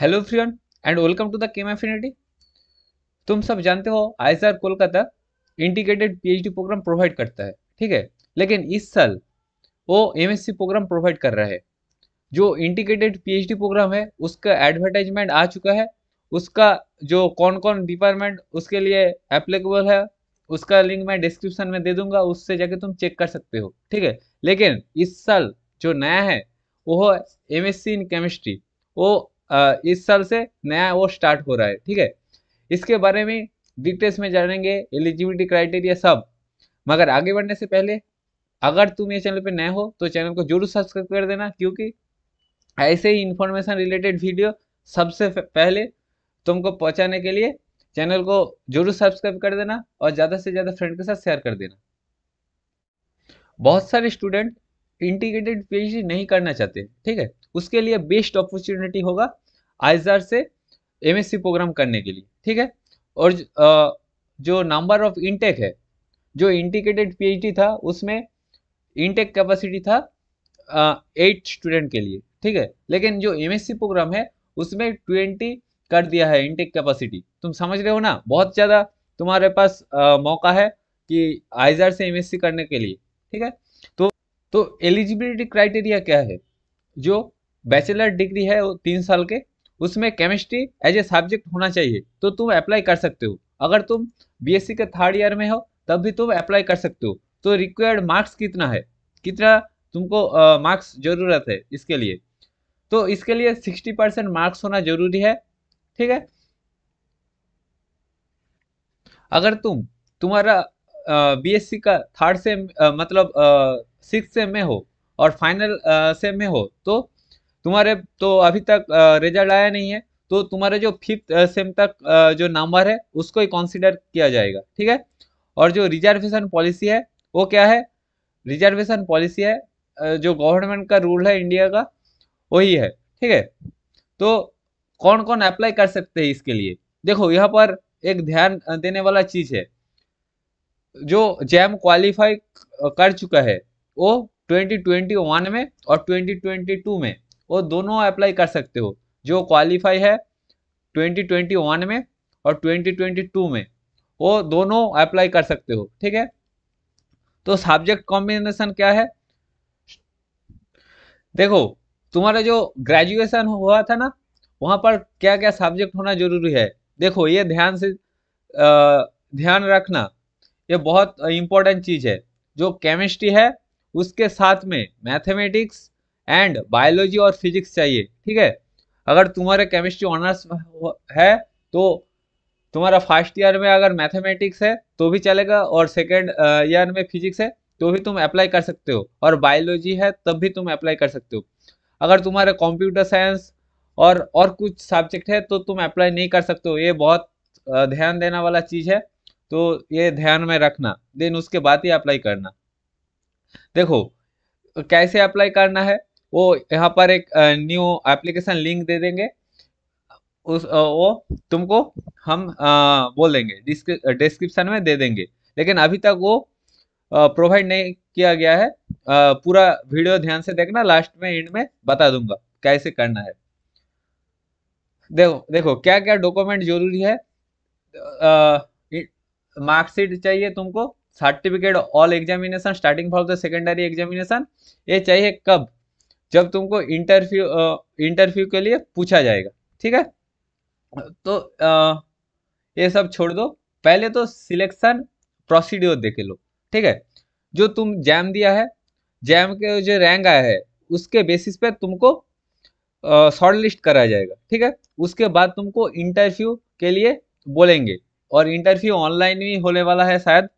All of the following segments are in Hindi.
hello friends and welcome to the chem affinity तुम सब जानते हो I Kolkata integrated PhD program provide करता है ठीक है लेकिन इस साल वो एमएससी प्रोग्राम प्रोवाइड कर रहा है जो इंटीग्रेटेड पीएचडी प्रोग्राम है उसका एडवर्टाइजमेंट आ चुका है उसका जो कौन कौन डिपार्टमेंट उसके लिए एप्लीकेबल है उसका लिंक मैं डिस्क्रिप्शन में दे दूंगा उससे जाके तुम चेक कर सकते हो ठीक है लेकिन इस साल जो नया है वो है एम इन केमिस्ट्री वो इस साल से नया वो स्टार्ट हो रहा है ठीक है इसके बारे में डिटेल्स में जानेंगे एलिजिबिलिटी क्राइटेरिया सब मगर आगे बढ़ने से पहले अगर तुम ये चैनल पे नए हो तो चैनल को जरूर सब्सक्राइब कर देना क्योंकि ऐसे ही इंफॉर्मेशन रिलेटेड वीडियो सबसे पहले तुमको पहुंचाने के लिए चैनल को जरूर सब्सक्राइब कर देना और ज़्यादा से ज़्यादा फ्रेंड के साथ शेयर कर देना बहुत सारे स्टूडेंट इंटीग्रेटेड पीएचडी नहीं करना चाहते ठीक है उसके लिए बेस्ट अपॉर्चुनिटी होगा आईजार से एमएससी प्रोग्राम करने के लिए ठीक है और जो नंबर ऑफ इनटेक है जो इंडिकेटेड पीएचडी था उसमें इंटेक कैपेसिटी था एट स्टूडेंट के लिए ठीक है लेकिन जो एमएससी प्रोग्राम है उसमें ट्वेंटी कर दिया है इंटेक कैपेसिटी तुम समझ रहे हो ना बहुत ज़्यादा तुम्हारे पास आ, मौका है कि आईजार से एमएससी करने के लिए ठीक है तो तो एलिजिबिलिटी क्राइटेरिया क्या है जो बैचलर डिग्री है तीन साल के उसमें केमिस्ट्री एज ए सब्जेक्ट होना चाहिए तो तुम अप्लाई कर सकते हो अगर तुम बीएससी के थर्ड ईयर में हो तब भी तुम अप्लाई कर सकते हो तो रिक्वायर्ड मार्क्स कितना है कितना तुमको मार्क्स uh, जरूरत है इसके लिए तो इसके लिए सिक्सटी परसेंट मार्क्स होना जरूरी है ठीक है अगर तुम तुम्हारा बीएससी uh, का थर्ड सेम uh, मतलब सिक्स uh, सेम में हो और फाइनल सेम uh, में हो तो तुम्हारे तो अभी तक रिजल्ट आया नहीं है तो तुम्हारे जो फिफ्थ सेम तक जो नंबर है उसको ही कंसिडर किया जाएगा ठीक है और जो रिजर्वेशन पॉलिसी है वो क्या है रिजर्वेशन पॉलिसी है जो गवर्नमेंट का रूल है इंडिया का वही है ठीक है तो कौन कौन अप्लाई कर सकते हैं इसके लिए देखो यहाँ पर एक ध्यान देने वाला चीज है जो जैम क्वालिफाई कर चुका है वो 2021 में और 2022 में वो दोनों अप्लाई कर सकते हो जो क्वालिफाई है 2021 में और 2022 में वो दोनों अप्लाई कर सकते हो ठीक है तो सब्जेक्ट कॉम्बिनेशन क्या है देखो तुम्हारा जो ग्रेजुएशन हुआ था ना वहां पर क्या क्या सब्जेक्ट होना जरूरी है देखो ये ध्यान से आ, ध्यान रखना ये बहुत इंपॉर्टेंट चीज़ है जो केमिस्ट्री है उसके साथ में मैथमेटिक्स एंड बायोलॉजी और फिजिक्स चाहिए ठीक है अगर तुम्हारे केमिस्ट्री ऑनर्स है तो तुम्हारा फर्स्ट ईयर में अगर मैथमेटिक्स है तो भी चलेगा और सेकेंड ईयर uh, में फिजिक्स है तो भी तुम अप्लाई कर सकते हो और बायोलॉजी है तब भी तुम अप्लाई कर सकते हो अगर तुम्हारे कंप्यूटर साइंस और और कुछ सब्जेक्ट है तो तुम अप्लाई नहीं कर सकते हो ये बहुत uh, ध्यान देना वाला चीज़ है तो ये ध्यान में रखना देन उसके बाद ही अप्लाई करना देखो कैसे अप्लाई करना है वो यहाँ पर एक न्यू एप्लीकेशन लिंक दे देंगे उस वो तुमको हम बोल देंगे डिस्क्रिप्शन में दे देंगे लेकिन अभी तक वो प्रोवाइड नहीं किया गया है पूरा वीडियो ध्यान से देखना लास्ट में एंड में बता दूंगा कैसे करना है देखो देखो क्या क्या डॉक्यूमेंट जरूरी है मार्कशीट चाहिए तुमको certificate all examination starting for the secondary examination ये चाहिए कब जब तुमको इंटरव्यू इंटरव्यू के लिए पूछा जाएगा ठीक है तो आ, ये सब छोड़ दो पहले तो सिलेक्शन प्रोसीड्योर देख लो ठीक है जो तुम जैम दिया है जैम के जो रैंक आया है उसके बेसिस पे तुमको शॉर्ट लिस्ट करा जाएगा ठीक है उसके बाद तुमको इंटरव्यू के लिए बोलेंगे और इंटरव्यू ऑनलाइन भी होने वाला है शायद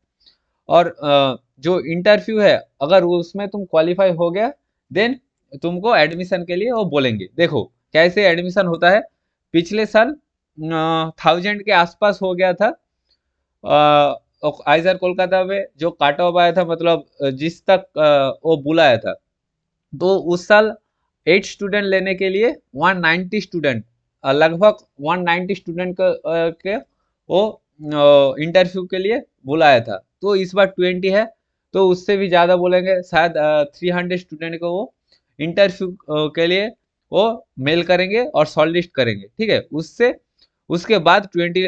और आ, जो इंटरव्यू है अगर उसमें तुम क्वालिफाई हो गया देन तुमको एडमिशन के लिए वो बोलेंगे देखो कैसे एडमिशन होता है पिछले साल थाउजेंड के आसपास हो गया था आइजर कोलकाता में जो काट ऑफ आया था मतलब जिस तक वो बुलाया था तो उस साल एट स्टूडेंट लेने के लिए 190 स्टूडेंट लगभग 190 स्टूडेंट के वो इंटरव्यू के लिए बुलाया था तो इस बार 20 है तो उससे भी ज़्यादा बोलेंगे शायद 300 स्टूडेंट को वो इंटरव्यू के लिए वो मेल करेंगे और शॉर्टलिस्ट करेंगे ठीक है उससे उसके बाद ट्वेंटी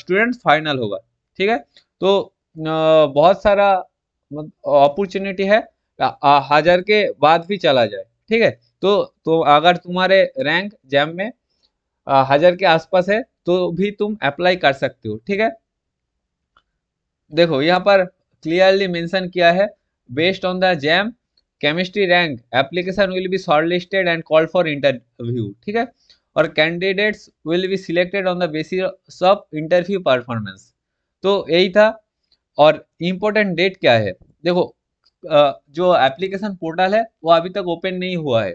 स्टूडेंट फाइनल होगा ठीक है तो आ, बहुत सारा अपॉर्चुनिटी है हजार के बाद भी चला जाए ठीक है तो तो अगर तुम्हारे रैंक जैम में हजार के आसपास है तो भी तुम अप्लाई कर सकते हो ठीक है देखो यहाँ पर क्लियरली मेंशन किया है based on the JAM chemistry rank application will be shortlisted and called for interview ठीक है और candidates will be selected on the basis of interview performance तो यही था और इम्पोर्टेंट डेट क्या है देखो जो एप्लीकेशन पोर्टल है वो अभी तक ओपन नहीं हुआ है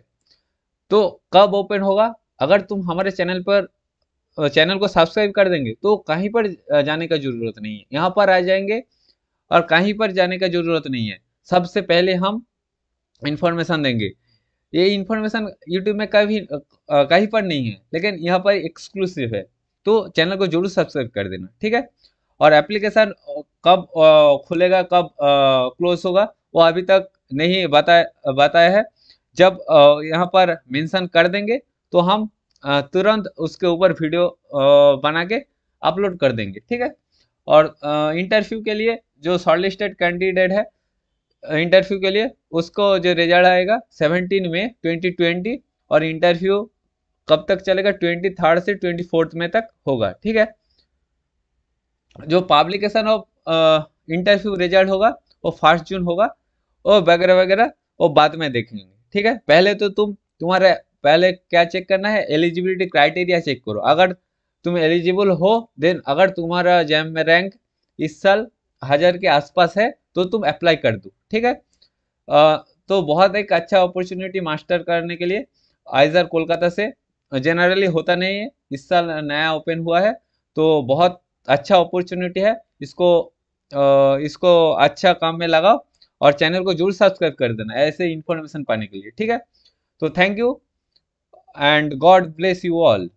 तो कब ओपन होगा अगर तुम हमारे चैनल पर चैनल को सब्सक्राइब कर देंगे तो कहीं पर जाने का जरूरत नहीं है यहाँ पर आ जाएंगे और कहीं पर जाने का जरूरत नहीं है सबसे पहले हम इन्फॉर्मेशन देंगे ये इन्फॉर्मेशन यूट्यूब में कभी कहीं पर नहीं है लेकिन यहाँ पर एक्सक्लूसिव है तो चैनल को जरूर सब्सक्राइब कर देना ठीक है और एप्लीकेशन कब खुलेगा कब क्लोज होगा वो अभी तक नहीं बताया बताया है जब यहाँ पर मेंशन कर देंगे तो हम तुरंत उसके ऊपर वीडियो बना के अपलोड कर देंगे ठीक है और इंटरव्यू के लिए जो शॉर्टलिस्टेड कैंडिडेट है इंटरव्यू के लिए उसको जो रिजल्ट आएगा सेवनटीन में ट्वेंटी ट्वेंटी और इंटरव्यू कब तक चलेगा ट्वेंटी थर्ड से ट्वेंटी फोर्थ में तक होगा ठीक है जो पब्लिकेशन ऑफ इंटरव्यू रिजल्ट होगा वो फर्स्ट जून होगा और वगैरह वगैरह वो बाद में देखेंगे ठीक है पहले तो तुम तुम्हारे पहले क्या चेक करना है एलिजिबिलिटी क्राइटेरिया चेक करो अगर तुम एलिजिबल हो देन अगर तुम्हारा जैम में रैंक इस साल हज़ार के आसपास है तो तुम अप्लाई कर दो ठीक है तो बहुत एक अच्छा अपॉर्चुनिटी मास्टर करने के लिए आइजर कोलकाता से जनरली होता नहीं है इस साल नया ओपन हुआ है तो बहुत अच्छा अपॉर्चुनिटी है इसको इसको अच्छा काम में लगाओ और चैनल को जरूर सब्सक्राइब कर देना ऐसे इन्फॉर्मेशन पाने के लिए ठीक है तो thank you and God bless you all